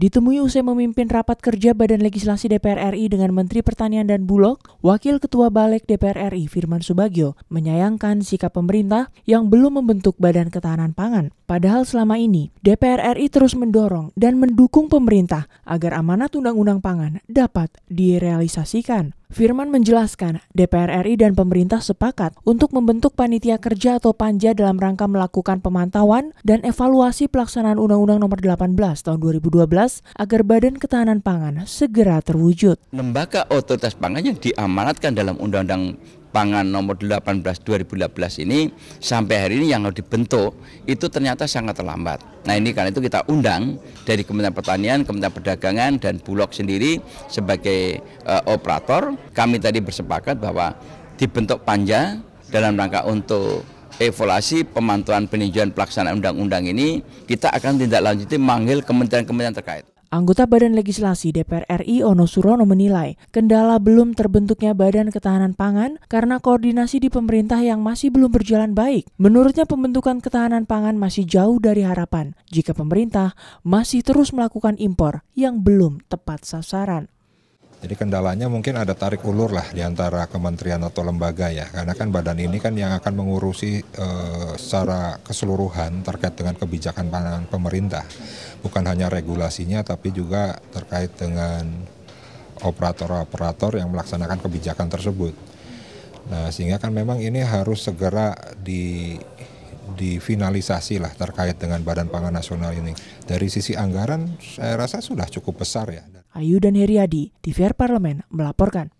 Ditemui usai memimpin rapat kerja Badan Legislasi DPR RI dengan Menteri Pertanian dan Bulog, Wakil Ketua Balik DPR RI Firman Subagio menyayangkan sikap pemerintah yang belum membentuk Badan Ketahanan Pangan. Padahal selama ini, DPR RI terus mendorong dan mendukung pemerintah agar amanat Undang-Undang Pangan dapat direalisasikan. Firman menjelaskan, DPR RI dan pemerintah sepakat untuk membentuk panitia kerja atau panja dalam rangka melakukan pemantauan dan evaluasi pelaksanaan Undang-Undang Nomor 18 Tahun 2012 agar Badan Ketahanan Pangan segera terwujud. Lembaga otoritas pangan yang diamanatkan dalam Undang-Undang pangan nomor 18 2018 ini sampai hari ini yang dibentuk itu ternyata sangat terlambat. Nah ini karena itu kita undang dari Kementerian Pertanian, Kementerian Perdagangan dan Bulog sendiri sebagai uh, operator. Kami tadi bersepakat bahwa dibentuk panja dalam rangka untuk evaluasi pemantauan peninjauan pelaksanaan undang-undang ini kita akan tindak lanjuti manggil kementerian-kementerian terkait. Anggota Badan Legislasi DPR RI Ono Surono menilai, kendala belum terbentuknya Badan Ketahanan Pangan karena koordinasi di pemerintah yang masih belum berjalan baik. Menurutnya pembentukan ketahanan pangan masih jauh dari harapan jika pemerintah masih terus melakukan impor yang belum tepat sasaran. Jadi kendalanya mungkin ada tarik ulur lah di antara kementerian atau lembaga ya, karena kan badan ini kan yang akan mengurusi e, secara keseluruhan terkait dengan kebijakan pangan pemerintah, bukan hanya regulasinya tapi juga terkait dengan operator-operator yang melaksanakan kebijakan tersebut. Nah, sehingga kan memang ini harus segera di difinalisasi lah terkait dengan Badan Pangan Nasional ini. Dari sisi anggaran, saya rasa sudah cukup besar ya. Ayu dan Heriadi, TVR Parlemen melaporkan.